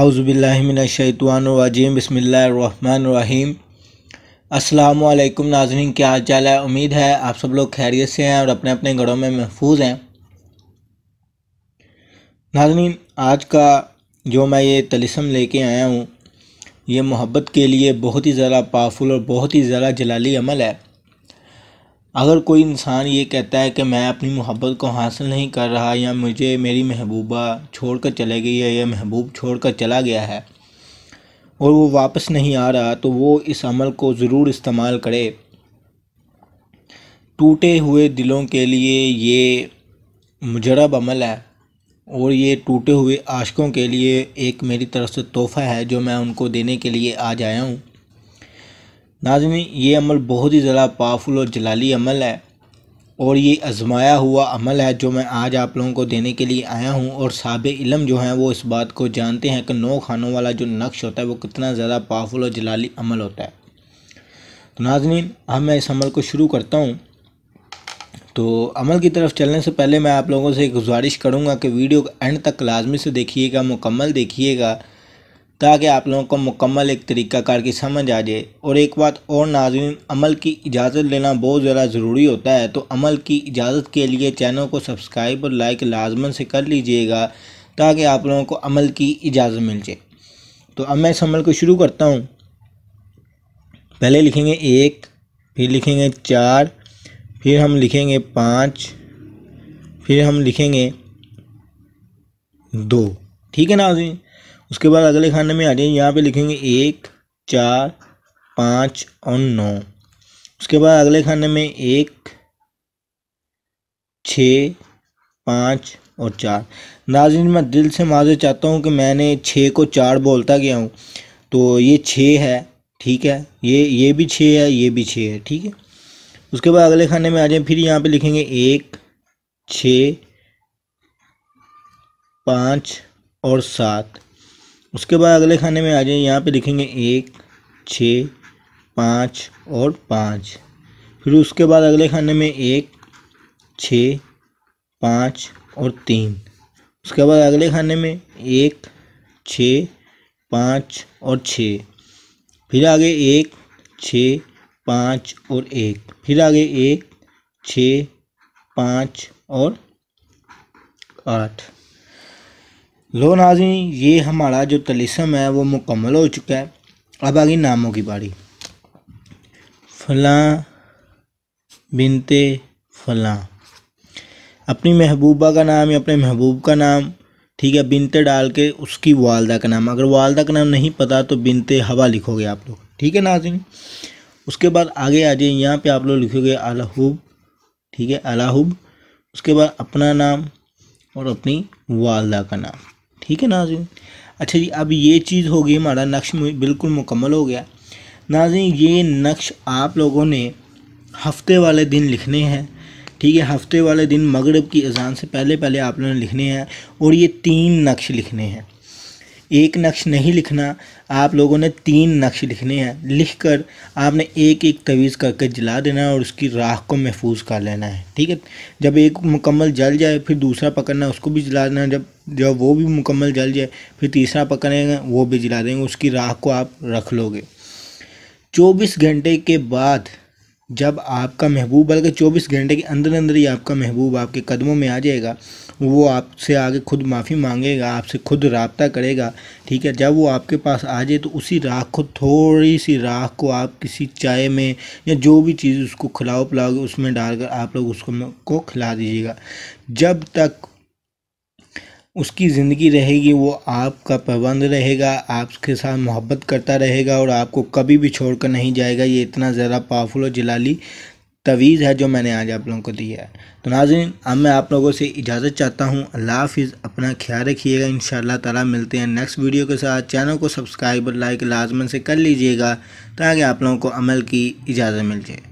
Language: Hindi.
आउज़बिल्लिमिनशैतवानवाजीम बसमीम अल्लाम नाजरन क्या हाल चाल है उम्मीद है आप सब लोग खैरियत से हैं और अपने अपने घरों में महफूज हैं नाजरन आज का जो मैं ये तलिसम लेके आया हूँ ये मोहब्बत के लिए बहुत ही ज़्यादा पावरफुल और बहुत ही ज़्यादा जलाली अमल है अगर कोई इंसान ये कहता है कि मैं अपनी मोहब्बत को हासिल नहीं कर रहा या मुझे मेरी महबूबा छोड़ कर चले गई है या महबूब छोड़ कर चला गया है और वो वापस नहीं आ रहा तो वो इस अमल को ज़रूर इस्तेमाल करे टूटे हुए दिलों के लिए ये मुजरब अमल है और ये टूटे हुए आशकों के लिए एक मेरी तरफ से तोहफ़ा है जो मैं उनको देने के लिए आ जाया हूँ नाजमी ये अमल बहुत ही ज़्यादा पावरफुल और जलाली अमल है और ये आजमाया हुआ अमल है जो मैं आज आप लोगों को देने के लिए आया हूँ और साब इलम जो हैं वो इस बात को जानते हैं कि नौ खानों वाला जो नक्श होता है वो कितना ज़्यादा पावरफुल और जलाली अमल होता है तो नाजनीन अब मैं इस अमल को शुरू करता हूँ तो अमल की तरफ चलने से पहले मैं आप लोगों से गुजारिश करूँगा कि वीडियो एंड तक लाजमी से देखिएगा मुकम्मल देखिएगा ताकि आप लोगों को मुकम्मल एक तरीक़ाकार की समझ आ जाए और एक बात और नाजिन अमल की इजाज़त लेना बहुत ज़्यादा ज़रूरी होता है तो अमल की इजाज़त के लिए चैनल को सब्सक्राइब और लाइक लाजमन से कर लीजिएगा ताकि आप लोगों को अमल की इजाज़त मिल जाए तो अब मैं इस अमल को शुरू करता हूँ पहले लिखेंगे एक फिर लिखेंगे चार फिर हम लिखेंगे पाँच फिर हम लिखेंगे दो ठीक है नाजिन उसके बाद अगले खाने में आ जाइए यहाँ पे लिखेंगे एक चार पाँच और नौ उसके बाद अगले खाने में एक छ पाँच और चार नाजिन मैं दिल से माजे चाहता हूँ कि मैंने छः को चार बोलता गया हूँ तो ये छः है ठीक है ये ये भी छः है ये भी छः है ठीक है उसके बाद अगले खाने में आ जाए फिर यहाँ पे लिखेंगे एक छ पाँच और सात उसके बाद अगले खाने में आ जाइए यहाँ पे लिखेंगे एक छः पाँच और पाँच फिर उसके बाद अगले खाने में एक छ पाँच और तीन उसके बाद अगले खाने में एक छ पाँच और छ फिर आगे एक छ पाँच और एक फिर आगे एक छ पाँच और आठ लो नाजी ये हमारा जो तलिसम है वो मुकम्मल हो चुका है अब आ गई नामों की बारी फलां बिनते फलां अपनी महबूबा का नाम या अपने महबूब का नाम ठीक है बिनते डाल के उसकी वालदा का नाम अगर वालदा का नाम नहीं पता तो बिनते हवा लिखोगे आप लोग ठीक है नाजिन उसके बाद आगे आ जाइए यहाँ पे आप लोग लिखोगे अलाहूब ठीक है अलाहूब उसके बाद अपना नाम और अपनी वालदा का नाम ठीक है नाजिन अच्छा जी अब ये चीज़ हो गई हमारा नक्श बिल्कुल मुकम्मल हो गया नाजिन ये नक्श आप लोगों ने हफ्ते वाले दिन लिखने हैं ठीक है हफ्ते वाले दिन मगरब की अजान से पहले पहले आप लोगों ने लिखने हैं और ये तीन नक्श लिखने हैं एक नक्श नहीं लिखना आप लोगों ने तीन नक्श लिखने हैं लिख कर आपने एक एक तवीज़ करके जला देना है और उसकी राख को महफूज कर लेना है ठीक है जब एक मुकम्मल जल जाए फिर दूसरा पकड़ना उसको भी जला देना जब जब वो भी मुकम्मल जल जाए फिर तीसरा पकड़ेंगे वो भी जला देंगे उसकी राख को आप रख लोगे चौबीस घंटे के बाद जब आपका महबूब बल्कि चौबीस घंटे के अंदर अंदर ही आपका महबूब आपके कदमों में आ जाएगा वो आपसे आगे खुद माफ़ी मांगेगा आपसे खुद रबता करेगा ठीक है जब वो आपके पास आ जाए तो उसी राख को थोड़ी सी राख को आप किसी चाय में या जो भी चीज़ उसको खिलाओ पिलाओगे उसमें डालकर आप लोग उसको को खिला दीजिएगा जब तक उसकी ज़िंदगी रहेगी वो आपका पाबंद रहेगा आपके साथ मोहब्बत करता रहेगा और आपको कभी भी छोड़ कर नहीं जाएगा ये इतना ज़्यादा पावरफुल और जलाली तवीज़ है जो मैंने आज आप लोगों को दिया है तो नाजिन अब मैं आप लोगों से इजाज़त चाहता हूँ अल्लाह हाफिज़ अपना ख्याल रखिएगा इन ताला मिलते हैं नेक्स्ट वीडियो के साथ चैनल को सब्सक्राइब और लाइक लाजमन से कर लीजिएगा ताकि आप लोगों को अमल की इजाज़त मिल जाए